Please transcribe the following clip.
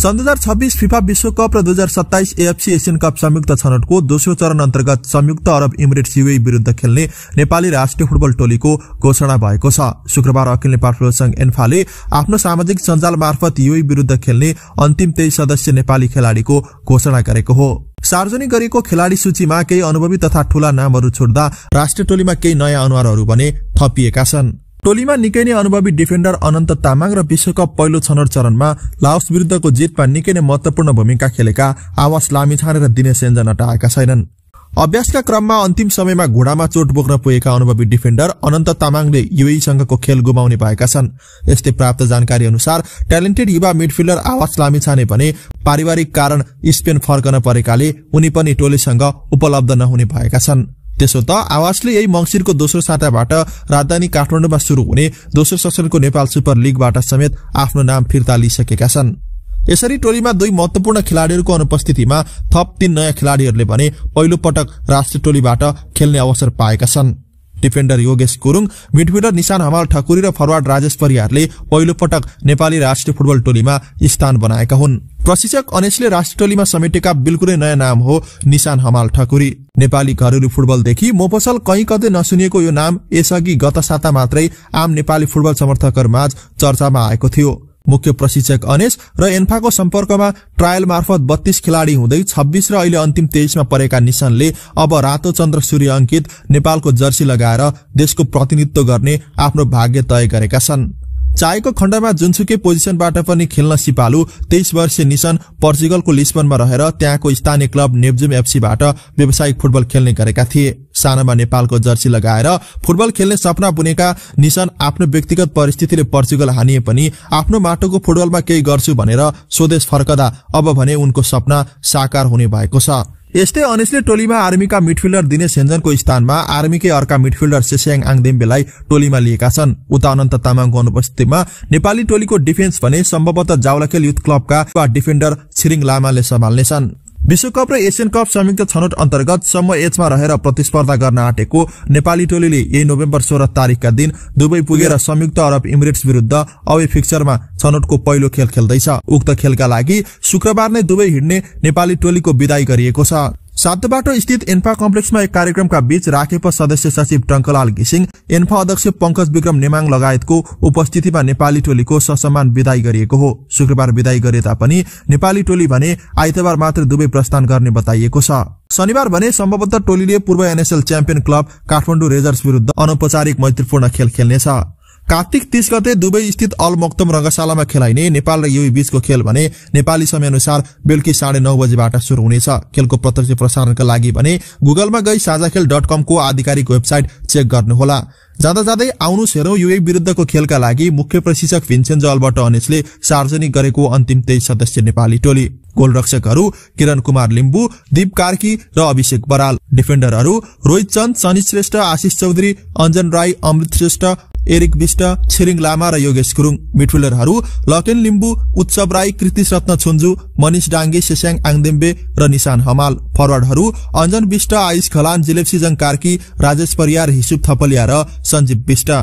सन् दुई हजार छब्बिस फिफा विश्वकप र दुई हजार सत्ताइस एएफसी एसियन कप संयुक्त छनौटको दोस्रो चरण अन्तर्गत संयुक्त अरब इमिरेट्स युए विरूद्ध खेल्ने नेपाली राष्ट्रिय फुटबल टोलीको घोषणा भएको छ शुक्रबार अखिल नेपाल फुटबल संघ एन्फाले आफ्नो सामाजिक सञ्जाल मार्फत युए विरूद्ध खेल्ने अन्तिम तेइस सदस्य नेपाली खेलाड़ीको घोषणा गरेको हो सार्वजनिक गरिएको खेलाडी सूचीमा केही अनुभवी तथा ठूला नामहरू छोड्दा राष्ट्रिय टोलीमा केही नयाँ अनुहारहरू भने थपिएका छन् टोलीमा निकै नै अनुभवी डिफेन्डर अनन्त तामाङ र विश्वकप पहिलो छनौट चरणमा लाओस विरुद्धको जितमा निकै नै महत्वपूर्ण भूमिका खेलेका आवास लामिछाने र दिनेश सेन्जन हटाएका छैनन् अभ्यासका क्रममा अन्तिम समयमा घोडामा चोट बोक्न पुगेका अनुभवी डिफेन्डर अनन्त तामाङले युएसँगको खेल गुमाउने भएका छन् यस्तै प्राप्त जानकारी अनुसार ट्यालेन्टेड युवा मिडफिल्डर आवास छाने भने पारिवारिक कारण स्पेन फर्कन परेकाले उनी पनि टोलीसँग उपलब्ध नहुने भएका छन् त्यसो त आवासले यही मङ्सिरको दोस्रो साताबाट राजधानी काठमाडौँमा सुरु हुने दोस्रो सेसनको नेपाल सुपर लिगबाट समेत आफ्नो नाम फिर्ता लिइसकेका छन् यसरी टोलीमा दुई महत्वपूर्ण खेलाड़ीहरूको अनुपस्थितिमा थप तीन नयाँ खेलाड़ीहरूले भने पहिलो पटक राष्ट्रिय टोलीबाट खेल्ने अवसर पाएका छन् डिफेन्डर योगेश गुरुङ मिडफिल्डर निशान हमाल ठकुरी र फरवार्ड राजेश परियारले पहिलो पटक नेपाली राष्ट्रिय फुटबल टोलीमा स्थान बनाएका हुन् प्रशिक्षक अनेशले राष्ट्रिय टोलीमा समेटेका बिल्कुलै नयाँ नाम हो निशान हमाल ठकुरी नेपाली घरेलु फुटबलदेखि मोपसल कहीँ कतै नसुनिएको यो नाम यसअघि गत साता मात्रै आम नेपाली फुटबल माझ चर्चामा आएको थियो मुख्य प्रशिक्षक अनेश र एन्फाको सम्पर्कमा ट्रायल मार्फत बत्तीस खेलाड़ी हुँदै छब्बीस र अहिले अन्तिम तेइसमा परेका निशानले अब रातो चन्द्र सूर्य अंकित नेपालको जर्सी लगाएर देशको प्रतिनिधित्व गर्ने आफ्नो भाग्य तय गरेका छनृ चाहेको खण्डमा जुनसुकै पोजिसनबाट पनि खेल्न सिपालु तेइस वर्षीय निसन पोर्चुगलको लिस्बनमा रहेर त्यहाँको स्थानीय क्लब नेब्जुम एफसीबाट व्यावसायिक फुटबल खेल्ने गरेका थिए सानामा नेपालको जर्सी लगाएर फुटबल खेल्ने सपना बुनेका निसन आफ्नो व्यक्तिगत परिस्थितिले पर्चुगल हानिए पनि आफ्नो माटोको फुटबलमा केही गर्छु भनेर स्वदेश फर्कदा अब भने उनको सपना साकार हुने भएको छ यस्तै अनिसले टोलीमा आर्मीका मिडफिल्डर दिनेश हेन्जनको स्थानमा आर्मीकै अर्का मिडफिल्डर सेस्याङ आङदेम्बेलाई टोलीमा लिएका छन् उता अनन्त तामाङको अनुपस्थितिमा नेपाली टोलीको डिफेन्स भने सम्भवतः जावलाखेल युथ क्लबका डिफेन्डर छिरिङ लामाले सम्हाल्नेछन् विश्वकप र एसियन कप संयुक्त छनौट अन्तर्गत समूह एचमा रहेर प्रतिस्पर्धा गर्न आँटेको नेपाली टोलीले यही नोभेम्बर सोह्र तारिकका दिन दुवै पुगेर संयुक्त अरब इमिरेट्स विरूद्ध अवे फिक्सरमा छनौटको पहिलो खेल खेल्दैछ उक्त खेलका लागि शुक्रबार नै दुवै हिँड्ने नेपाली टोलीको विदाई गरिएको छ बाटो स्थित एन्फा कम्प्लेक्समा एक कार्यक्रमका बीच राखेप सदस्य सचिव टङ्कलाल घिसिङ एन्फा अध्यक्ष पंकज विक्रम नेमाङ लगायतको उपस्थितिमा नेपाली टोलीको ससम्मान विदाई गरिएको हो शुक्रबार विदाई गरे तापनि नेपाली टोली भने आइतबार मात्र दुवै प्रस्थान गर्ने बताइएको छ शनिबार भने सम्भवतः टोलीले पूर्व NSL champion club Kathmandu Rayzrs विरुद्ध अनौपचारिक मैत्रीपूर्ण खेल खेल्नेछ कार्तिक तीस गते दुबई स्थित अल मोक्तम रंगशालामा खेलाइने नेपाल र युई बीचको खेल भने नेपाली समयअनुसार बेलुकी साढे नौ बजेबाट शुरू हुनेछ खेलको प्रत्यक्ष प्रसारणका लागि भने गुगलमा गई साझा खेल डट कमको आधिकारिक वेबसाइट चेक गर्नुहोला जाँदा जाँदै आउनुहोस् हेरौँ युए विरुद्धको खेलका लागि मुख्य प्रशिक्षक भिन्सेन्जो अल्बर्ट अनेसले सार्वजनिक गरेको अन्तिम तेइस सदस्य नेपाली टोली गोलरक्षकहरू किरण कुमार लिम्बु दीप कार्की र अभिषेक बराल डिफेन्डरहरू रोहित चन्द सनी श्रेष्ठ आशिष चौधरी अञ्जन राई अमृत श्रेष्ठ एरिक विष्ट छिरिङ लामा र योगेश गुरुङ मिडफिल्डरहरू लकेन लिम्बु उत्सव राई कृतिश रत्न छुन्जु मनिष डाङ्गे सेस्याङ आङदेम्बे र निशान हमाल फरवर्डहरू अञ्जन विष्ट आयुष खलान जिलेप्सी जङ कार्की राजेश परियार हिसुप थपलिया र सञ्जीव विष्ट